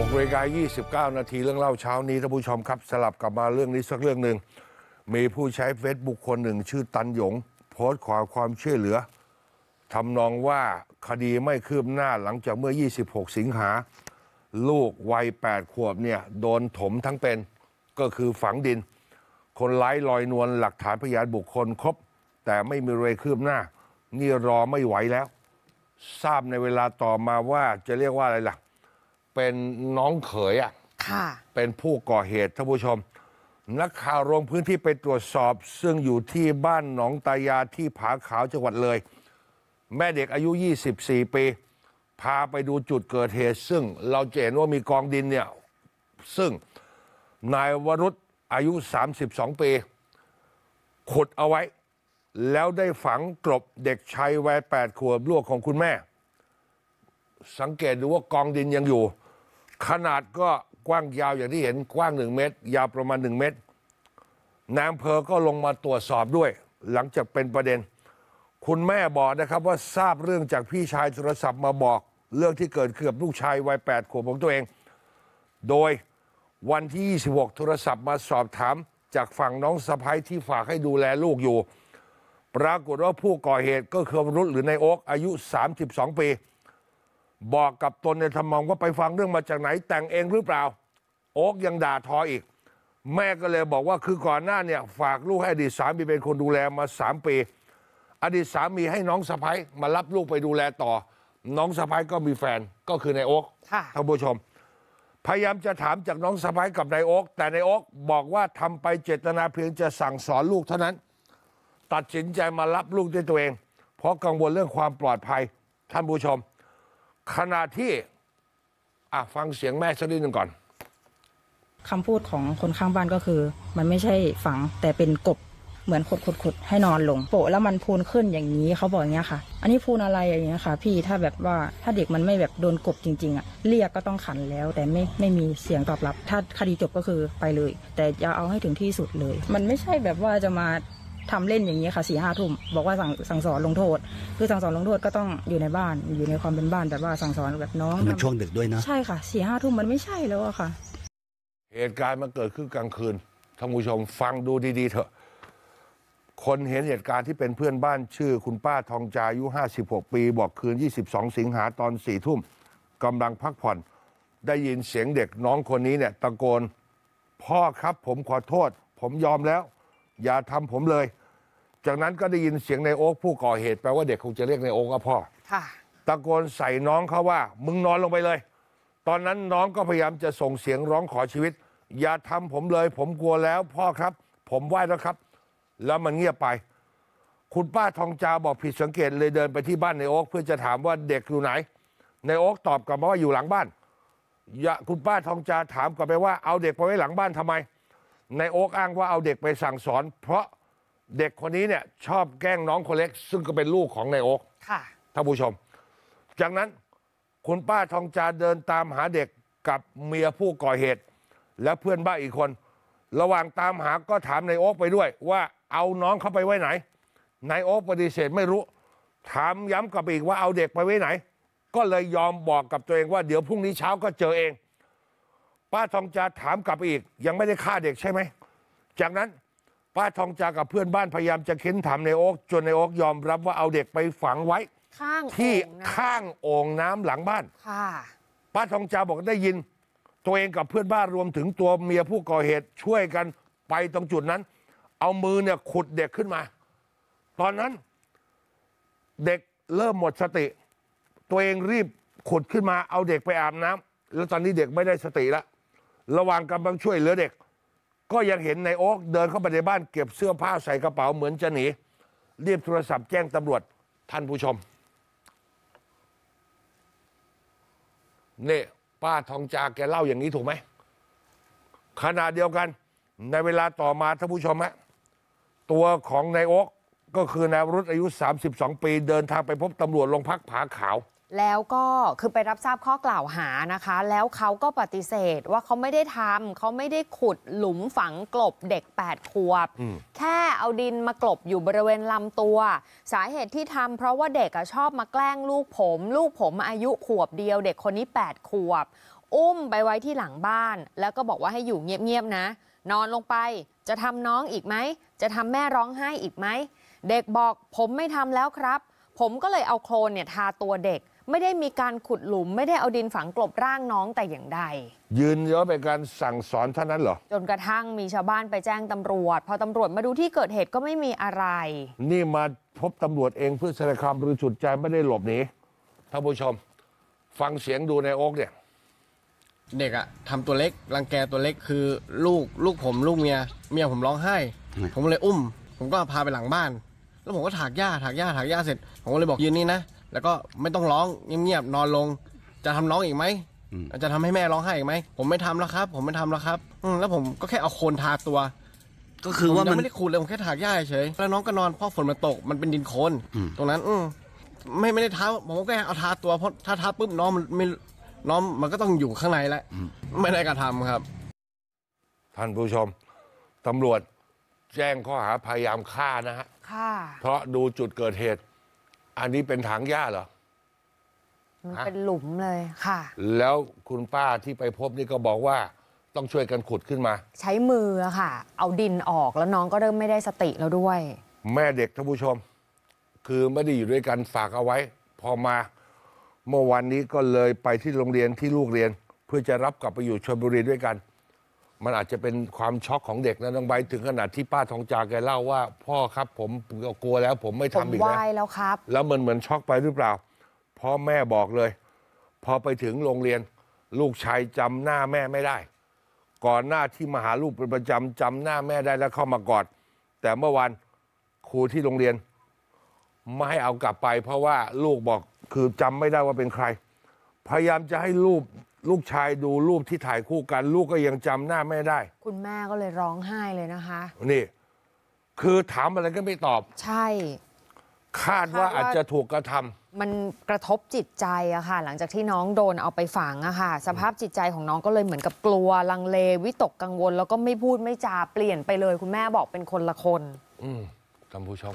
6เวลา29 นาทีเรื่องเล่าเช้านี้ท่านผู้ชมครับสลับกลับมาเรื่องนี้สักเรื่องหนึ่ง มีผู้ใช้เฟซบุ๊กคนหนึ่งชื่อตันหยง โพสต์ขอความช่วยเหลือทำนองว่าคดีไม่คืบหน้าหลังจากเมื่อ 26 สิงหา ลูกวัย 8 ขวบเนี่ยโดนถมทั้งเป็นก็คือฝังดิน คนร้ายลอยนวลหลักฐานพยานบุคคลครบ แต่ไม่มีเรคืบหน้า นี่รอไม่ไหวแล้ว ทราบในเวลาต่อมาว่าจะเรียกว่าอะไรล่ะเป็นน้องเขยอ่ะเป็นผู้ก่อเหตุท่านผู้ชม นักข่าวลงพื้นที่ไปตรวจสอบ ซึ่งอยู่ที่บ้านหนองตายาที่ผาขาวจังหวัดเลย แม่เด็กอายุ 24 ปี พาไปดูจุดเกิดเหตุ ซึ่งเราเจนว่ามีกองดินเนี่ยซึ่งนายวรุษอายุ 32 ปี ขุดเอาไว้ แล้วได้ฝังกลบเด็กชายวัย8ขวบลูกของคุณแม่ สังเกตดูว่ากองดินยังอยู่ขนาดก็กว้างยาวอย่างที่เห็นกว้างหนึ่งเมตร ยาวประมาณหนึ่งเมตรนายอำเภอก็ลงมาตรวจสอบด้วย หลังจากเป็นประเด็น คุณแม่บอกนะครับว่าทราบเรื่องจากพี่ชายโทรศัพท์มาบอกเรื่องที่เกิดขึ้นกับลูกชายวัย 8 ขวบของตัวเอง โดยวันที่ 26โทรศัพท์มาสอบถาม จากฝั่งน้องสะพ้ายที่ฝากให้ดูแลลูกอยู่ ปรากฏว่าผู้ก่อเหตุก็คือรุษหรือนายโอ๊กอายุ 32ปีบอกกับตนในทำมองว่าไปฟังเรื่องมาจากไหนแต่งเองหรือเปล่า โอ๊กยังด่าทออีก แม่ก็เลยบอกว่าคือก่อนหน้าเนี่ยฝากลูกให้อดีตสามีเป็นคนดูแลมาสามปี อดีตสามีให้น้องสะพ้ยมารับลูกไปดูแลต่อ น้องสะพ้ยก็มีแฟนก็คือนายโอ๊กท่านผู้ชม พยายามจะถามจากน้องสะพ้ยกับนายโอ๊กแต่นายโอ๊กบอกว่าทำไปเจตนาเพียงจะสั่งสอนลูกเท่านั้น ตัดสินใจมารับลูกด้วยตัวเอง เพราะกังวลเรื่องความปลอดภัย ท่านผู้ชมขณะที่อ่ะฟังเสียงแม่สักนิดหนึ่งก่อนคำพูดของคนข้างบ้านก็คือ มันไม่ใช่ฝังแต่เป็นกบเหมือนขดขดขดให้นอนลงโปะแล้วมันพูนขึ้นอย่างนี้เขาบอกอย่างเงี้ยค่ะ อันนี้พูนอะไรอย่างเงี้ยค่ะ พี่ถ้าแบบว่าถ้าเด็กมันไม่แบบโดนกบจริงๆอ่ะเรียกก็ต้องขันแล้ว แต่ไม่ไม่มีเสียงตอบรับ ถ้าคดีจบก็คือไปเลย แต่จะเอาให้ถึงที่สุดเลย มันไม่ใช่แบบว่าจะมาทำเล่นอย่างนี้ค่ะสี่ห้าทุ่มบอกว่าสั่งสั่งสอนลงโทษ คือสั่งสอนลงโทษก็ต้องอยู่ในบ้าน อยู่ในความเป็นบ้าน แต่ว่าสั่งสอนแบบน้องมันช่วงดึกด้วยนะใช่ค่ะสี่ห้าทุ่มมันไม่ใช่แล้วอะค่ะ เหตุการณ์มันเกิดขึ้นกลางคืนท่านผู้ชมฟังดูดี ๆเถอะ คนเห็นเหตุการณ์ที่เป็นเพื่อนบ้านชื่อคุณป้าทองจายุห้าสิบหกปี บอกคืนยองสิงหาตอนสี่ทุ่มกำลังพักผ่อนได้ยินเสียงเด็กน้องคนนี้เนี่ยตะโกนพ่อครับ ผมขอโทษ ผมยอมแล้วอย่าทำผมเลย จากนั้นก็ได้ยินเสียงในโอ๊กผู้ก่อเหตุแปลว่าเด็กคงจะเรียกในโอ๊กว่าพ่อตะโกนใส่น้องเขาว่า มึงนอนลงไปเลย ตอนนั้นน้องก็พยายามจะส่งเสียงร้องขอชีวิต อย่าทำผมเลย ผมกลัวแล้วพ่อครับ ผมไหว้แล้วครับ แล้วมันเงียบไป คุณป้าทองจาบอกผิดสังเกตเลยเดินไปที่บ้านในโอ๊กเพื่อจะถามว่าเด็กอยู่ไหนในโอ๊กตอบกลับมาว่าอยู่หลังบ้าน อย่าคุณป้าทองจาถามกลับไปว่าเอาเด็กไปไว้หลังบ้านทำไมนายโอ๊กอ้างว่าเอาเด็กไปสั่งสอน เพราะเด็กคนนี้เนี่ยชอบแกล้งน้องคนเล็กซึ่งก็เป็นลูกของนายโอ๊ก ค่ะ ท่านผู้ชม จากนั้น คุณป้าทองจาเดินตามหาเด็กกับเมียผู้ก่อเหตุ และเพื่อนบ้านอีกคน ระหว่างตามหาก็ถามนายโอ๊กไปด้วยว่าเอาน้องเขาไปไว้ไหนนายโอ๊กปฏิเสธไม่รู้ ถามย้ำกลับอีกว่าเอาเด็กไปไว้ไหน ก็เลยยอมบอกกับตัวเองว่าเดี๋ยวพรุ่งนี้เช้าก็เจอเองป้าทองจาถามกลับไปอีกยังไม่ได้ฆ่าเด็กใช่ไหม จากนั้น ป้าทองจากับเพื่อนบ้านพยายามจะเค้นถามในโอ๊กจนในโอ๊กยอมรับว่าเอาเด็กไปฝังไว้ ข้างที่ข้างโอ่งน้ำหลังบ้านค่ะป้าทองจาบอกได้ยิน ตัวเองกับเพื่อนบ้านรวมถึงตัวเมียผู้ก่อเหตุช่วยกันไปตรงจุดนั้น เอามือเนี่ยขุดเด็กขึ้นมา ตอนนั้นเด็กเริ่มหมดสติ ตัวเองรีบขุดขึ้นมา เอาเด็กไปอาบน้ำแล้วตอนนี้เด็กไม่ได้สติแล้วระหว่างกำลังช่วยเหลือเด็กก็ยังเห็นนายโอ๊กเดินเข้าไปในบ้านเก็บเสื้อผ้าใส่กระเป๋าเหมือนจะหนีรีบโทรศัพท์แจ้งตำรวจท่านผู้ชมเนี่ยป้าทองจาแกเล่าอย่างนี้ถูกไหมขณะเดียวกันในเวลาต่อมาท่านผู้ชมฮะตัวของนายโอ๊กก็คือนายรุษอายุ 32 ปีเดินทางไปพบตำรวจโรงพักผาขาวแล้วก็คือไปรับทราบข้อกล่าวหานะคะ แล้วเขาก็ปฏิเสธว่าเขาไม่ได้ทำเขาไม่ได้ขุดหลุมฝังกลบเด็ก8ขวบ แค่เอาดินมากลบอยู่บริเวณลำตัว สาเหตุที่ทำเพราะว่าเด็กชอบมาแกล้งลูกผม ลูกผมอายุขวบเดียว เด็กคนนี้8ขวบ อุ้มไปไว้ที่หลังบ้าน แล้วก็บอกว่าให้อยู่เงียบๆนะ นอนลงไปจะทำน้องอีกไหมจะทำแม่ร้องไห้อีกไหมเด็กบอกผมไม่ทำแล้วครับ ผมก็เลยเอาโคลนเนี่ยทาตัวเด็กไม่ได้มีการขุดหลุม ไม่ได้เอาดินฝังกลบร่างน้องแต่อย่างใด ยืนยอเป็นการสั่งสอนเท่านั้นเหรอ จนกระทั่งมีชาวบ้านไปแจ้งตำรวจ พอตำรวจมาดูที่เกิดเหตุก็ไม่มีอะไร นี่มาพบตำรวจเองเพื่อแสดงความบริสุทธิ์ใจไม่ได้หลบหนีท่านผู้ชม ฟังเสียงดูในโอ๊กเนี่ยเด็กอะทำตัวเล็กรังแกตัวเล็กคือ ลูกลูกผมลูกเมียเมียผมร้องไห้ ผมเลยอุ้ม ผมก็พาไปหลังบ้าน แล้วผมก็ถากหญ้าถากหญ้าถากหญ้าเสร็จผมก็เลยบอกยืนนี่นะแล้วก็ไม่ต้องร้องเงียบๆนอนลง จะทำน้องอีกไหมจะทำให้แม่ร้องไห้อีกไหมผมไม่ทำแล้วครับ ผมไม่ทำแล้วครับ อืแล้วผมก็แค่เอาโคลนทาตัว ก็คือว่ามันไม่ได้ขูดเลยผมแค่ถากหญ้าเฉยแล้วน้องก็นอนเพราะฝนมันตกมันเป็นดินโคลนตรงนั้น อืไม่ไม่ได้ท้าผมก็แค่เอาทาตัว เพราะถ้าทาปุ๊บน้องมันไม่น้องมันก็ต้องอยู่ข้างในแหละ ไม่ได้กระทำครับ ท่านผู้ชมตำรวจแจ้งข้อหาพยายามฆ่านะฮะเพราะดูจุดเกิดเหตุอันนี้เป็นถังหญ้าเหรอ มันเป็นหลุมเลยค่ะ แล้วคุณป้าที่ไปพบนี่ก็บอกว่าต้องช่วยกันขุดขึ้นมา ใช้มือค่ะ เอาดินออกแล้วน้องก็เริ่มไม่ได้สติแล้วด้วย แม่เด็กท่านผู้ชม คือไม่ได้อยู่ด้วยกันฝากเอาไว้ พอมาเมื่อวันนี้ก็เลยไปที่โรงเรียนที่ลูกเรียนเพื่อจะรับกลับไปอยู่ชลบุรีด้วยกันมันอาจจะเป็นความช็อกของเด็กนะน้องใบถึงขนาดที่ป้าทองจาแกเล่าว่า พ่อครับผมกลัวแล้ว ผมไม่ทำอีกแล้วแล้วครับ แล้วมันเหมือนช็อกไปหรือเปล่าพ่อแม่บอกเลย พอไปถึงโรงเรียน ลูกชายจำหน้าแม่ไม่ได้ ก่อนหน้าที่มาหาลูกเป็นประจำจำหน้าแม่ได้แล้วเข้ามากอดแต่เมื่อวานครูที่โรงเรียน ไม่ให้เอากลับไป เพราะว่าลูกบอกคือจำไม่ได้ว่าเป็นใคร พยายามจะให้ลูกลูกชายดูรูปที่ถ่ายคู่กัน ลูกก็ยังจำหน้าแม่ได้ คุณแม่ก็เลยร้องไห้เลยนะคะนี่ คือถามอะไรก็ไม่ตอบ ใช่ คาดว่าอาจจะถูกกระทำมันกระทบจิตใจอะค่ะหลังจากที่น้องโดน เอาไปฝังอะค่ะสภาพจิตใจของน้องก็เลยเหมือนกับกลัว ลังเล วิตกกังวล แล้วก็ไม่พูดไม่จาเปลี่ยนไปเลยคุณแม่บอกเป็นคนละคน อืมท่านผู้ชม